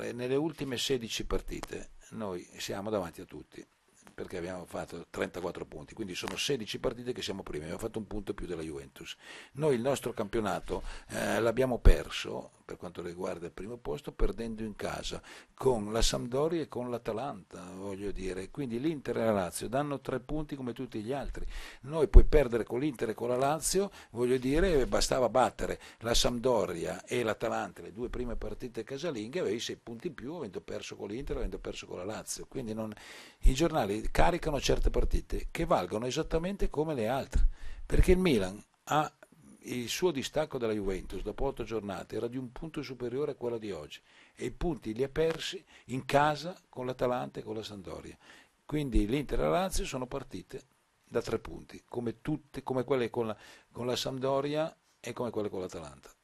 Allora, nelle ultime 16 partite noi siamo davanti a tutti perché abbiamo fatto 34 punti, quindi sono 16 partite che siamo primi, abbiamo fatto un punto più della Juventus. Noi il nostro campionato eh, l'abbiamo perso per quanto riguarda il primo posto, perdendo in casa con la Sampdoria e con l'Atalanta, voglio dire. Quindi l'Inter e la Lazio danno tre punti come tutti gli altri. Noi puoi perdere con l'Inter e con la Lazio, voglio dire, bastava battere la Sampdoria e l'Atalanta, le due prime partite casalinghe, avevi sei punti in più avendo perso con l'Inter e avendo perso con la Lazio. Quindi non... i giornali caricano certe partite che valgono esattamente come le altre, perché il Milan ha il suo distacco dalla Juventus dopo otto giornate era di un punto superiore a quello di oggi e i punti li ha persi in casa con l'Atalanta e con la Sandoria. Quindi l'Inter e la Lazio sono partite da tre punti, come, tutte, come quelle con la, con la Sampdoria e come quelle con l'Atalanta.